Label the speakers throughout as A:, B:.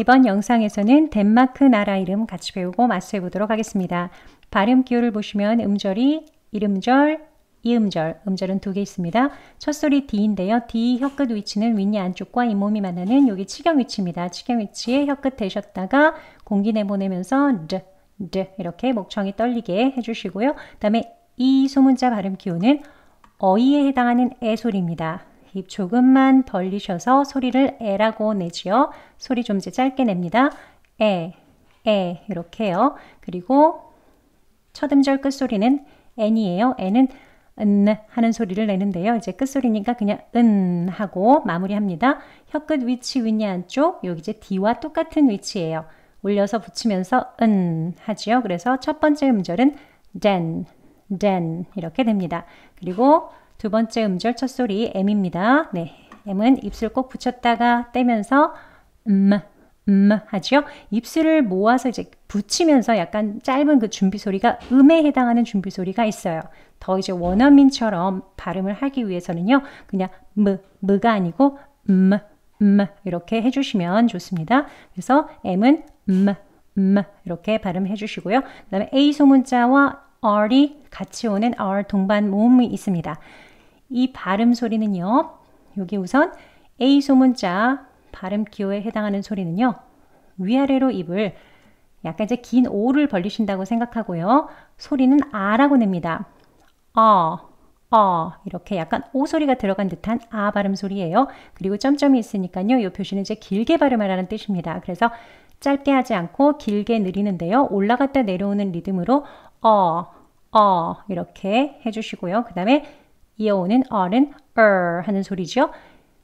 A: 이번 영상에서는 덴마크 나라 이름 같이 배우고 마스해 보도록 하겠습니다. 발음 기호를 보시면 음절이 이름절 이음절, 음절은 두 개 있습니다. 첫소리 D인데요. D 혀끝 위치는 윗니 안쪽과 잇몸이 만나는 여기 치경 위치입니다. 치경 위치에 혀끝 대셨다가 공기 내보내면서 D, D 이렇게 목청이 떨리게 해주시고요. 그 다음에 이 소문자 발음 기호는 어이에 해당하는 에 소리입니다. 입 조금만 벌리셔서 소리를 에라고 내지요. 소리 좀 이제 짧게 냅니다. 에, 에 이렇게요. 그리고 첫 음절 끝소리는 n이에요. n은 은 하는 소리를 내는데요. 이제 끝소리니까 그냥 은 하고 마무리합니다. 혀끝 위치 윗니 안쪽 여기 이제 d와 똑같은 위치예요. 올려서 붙이면서 은 하지요. 그래서 첫 번째 음절은 den, den 이렇게 됩니다. 그리고 두 번째 음절 첫 소리 M입니다. 네, M은 입술 꼭 붙였다가 떼면서 음, 음 하죠. 입술을 모아서 이제 붙이면서 약간 짧은 그 준비 소리가 음에 해당하는 준비 소리가 있어요. 더 이제 원어민처럼 발음을 하기 위해서는요. 그냥 무, 무가 아니고 음, 음 이렇게 해주시면 좋습니다. 그래서 M은 음, 음 이렇게 발음해 주시고요. 그 다음에 A 소문자와 R이 같이 오는 R 동반 모음이 있습니다. 이 발음 소리는요. 여기 우선 A 소문자 발음 기호에 해당하는 소리는요. 위아래로 입을 약간 이제 긴 오를 벌리신다고 생각하고요. 소리는 아라고 냅니다. 어, 어 이렇게 약간 오 소리가 들어간 듯한 아 발음 소리예요. 그리고 점점이 있으니까요. 이 표시는 이제 길게 발음하라는 뜻입니다. 그래서 짧게 하지 않고 길게 느리는데요. 올라갔다 내려오는 리듬으로 어, 어 이렇게 해주시고요. 그 다음에 이어오는 R은 er 하는 소리죠.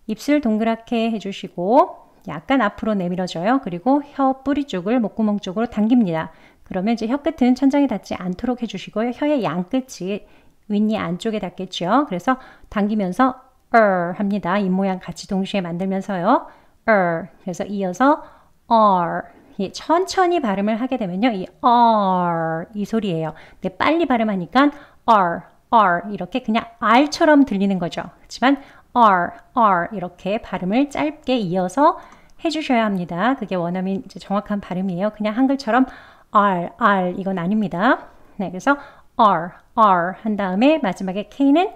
A: 입술 동그랗게 해주시고 약간 앞으로 내밀어줘요 그리고 혀 뿌리 쪽을 목구멍 쪽으로 당깁니다. 그러면 이제 혀 끝은 천장에 닿지 않도록 해주시고요. 혀의 양 끝이 윗니 안쪽에 닿겠죠. 그래서 당기면서 er 합니다. 입 모양 같이 동시에 만들면서요. er 그래서 이어서 r 예, 천천히 발음을 하게 되면요. 이 r 이 소리예요. 근데 빨리 발음하니까 r a r 이렇게 그냥 r처럼 들리는 거죠. 하지만 a r r 이렇게 발음을 짧게 이어서 해주셔야 합니다. 그게 원어민 정확한 발음이에요. 그냥 한글처럼 r, r 이건 아닙니다. 네, 그래서 r, r 한 다음에 마지막에 k는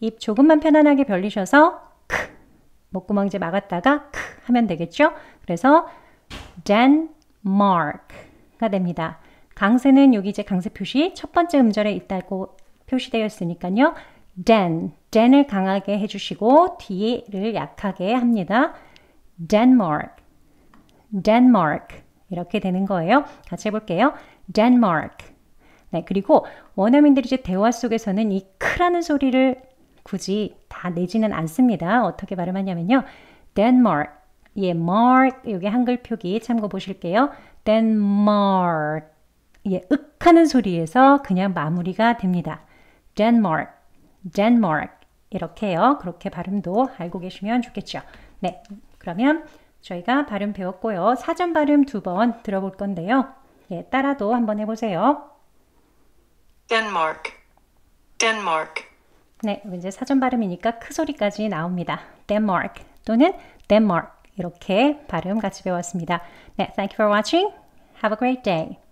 A: 입 조금만 편안하게 벌리셔서 크 목구멍제 이 막았다가 크 하면 되겠죠. 그래서 덴마크가 됩니다. 강세는 여기 이제 강세 표시 첫 번째 음절에 있다고 표시되었으니까요 den, den을 강하게 해주시고 d를 약하게 합니다. Denmark, Denmark 이렇게 되는 거예요. 같이 해볼게요. Denmark. 네, 그리고 원어민들이 이제 대화 속에서는 이 크라는 소리를 굳이 다 내지는 않습니다. 어떻게 발음하냐면요. Denmark. 예, mark. 여기 한글 표기 참고 보실게요. Denmark. 예, 윽 하는 소리에서 그냥 마무리가 됩니다. Denmark, Denmark 이렇게요. 그렇게 발음도 알고 계시면 좋겠죠. 네, 그러면 저희가 발음 배웠고요. 사전 발음 두 번 들어볼 건데요. 예, 따라도 한번 해보세요. Denmark, Denmark. 네, 이제 사전 발음이니까 크 소리까지 나옵니다. Denmark 또는 Denmark 이렇게 발음 같이 배웠습니다. 네, thank you for watching. Have a great day.